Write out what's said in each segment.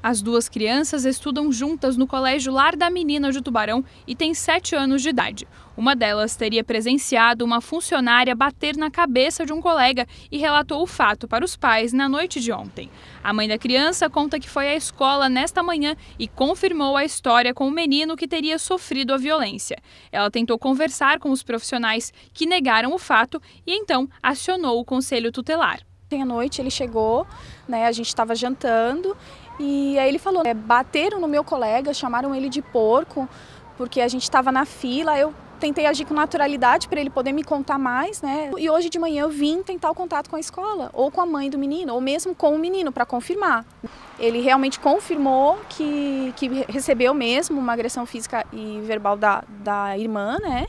As duas crianças estudam juntas no Colégio Lar da Menina de Tubarão e têm 7 anos de idade. Uma delas teria presenciado uma funcionária bater na cabeça de um colega e relatou o fato para os pais na noite de ontem. A mãe da criança conta que foi à escola nesta manhã e confirmou a história com o menino que teria sofrido a violência. Ela tentou conversar com os profissionais que negaram o fato e então acionou o conselho tutelar. Ontem à noite ele chegou, né, a gente estava jantando e aí ele falou, é, bateram no meu colega, chamaram ele de porco, porque a gente estava na fila, eu tentei agir com naturalidade para ele poder me contar mais, né? E hoje de manhã eu vim tentar o contato com a escola, ou com a mãe do menino, ou mesmo com o menino para confirmar ele realmente confirmou que, que recebeu mesmo uma agressão física e verbal da, da irmã, né?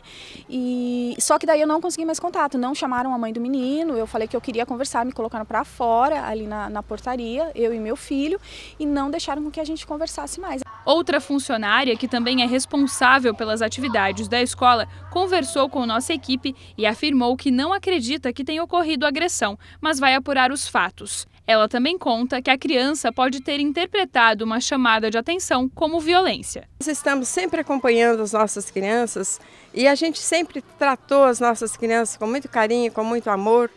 E, só que daí eu não consegui mais contato, não chamaram a mãe do menino, eu falei que eu queria conversar, me colocaram para fora ali na, na portaria, eu e meu filho, e não deixaram com que a gente conversasse mais. Outra funcionária, que também é responsável pelas atividades da escola, conversou com nossa equipe e afirmou que não acredita que tenha ocorrido agressão, mas vai apurar os fatos. Ela também conta que a criança pode ter interpretado uma chamada de atenção como violência. Nós estamos sempre acompanhando as nossas crianças e a gente sempre tratou as nossas crianças com muito carinho, com muito amor,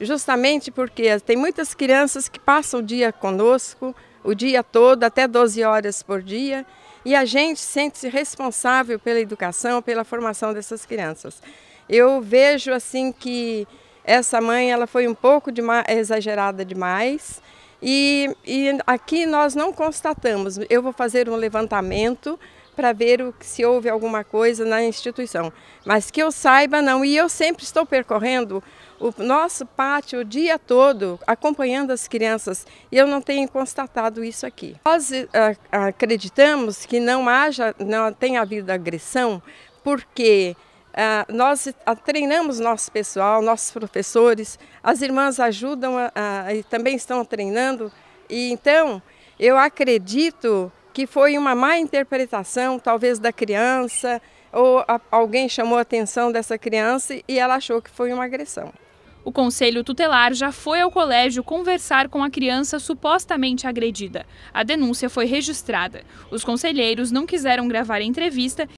justamente porque tem muitas crianças que passam o dia conosco, o dia todo, até 12 horas por dia, e a gente sente-se responsável pela educação, pela formação dessas crianças. Eu vejo assim que essa mãe ela foi um pouco de exagerada demais. E, e aqui nós não constatamos. Eu vou fazer um levantamento para ver o, se houve alguma coisa na instituição. Mas que eu saiba, não. E eu sempre estou percorrendo o nosso pátio o dia todo, acompanhando as crianças, e eu não tenho constatado isso aqui. Nós eh, acreditamos que não haja, não tenha havido agressão, porque ah, nós treinamos nosso pessoal, nossos professores, as irmãs ajudam e também estão treinando. E então, eu acredito que foi uma má interpretação, talvez da criança, ou a, alguém chamou a atenção dessa criança e ela achou que foi uma agressão. O conselho tutelar já foi ao colégio conversar com a criança supostamente agredida. A denúncia foi registrada. Os conselheiros não quiseram gravar a entrevista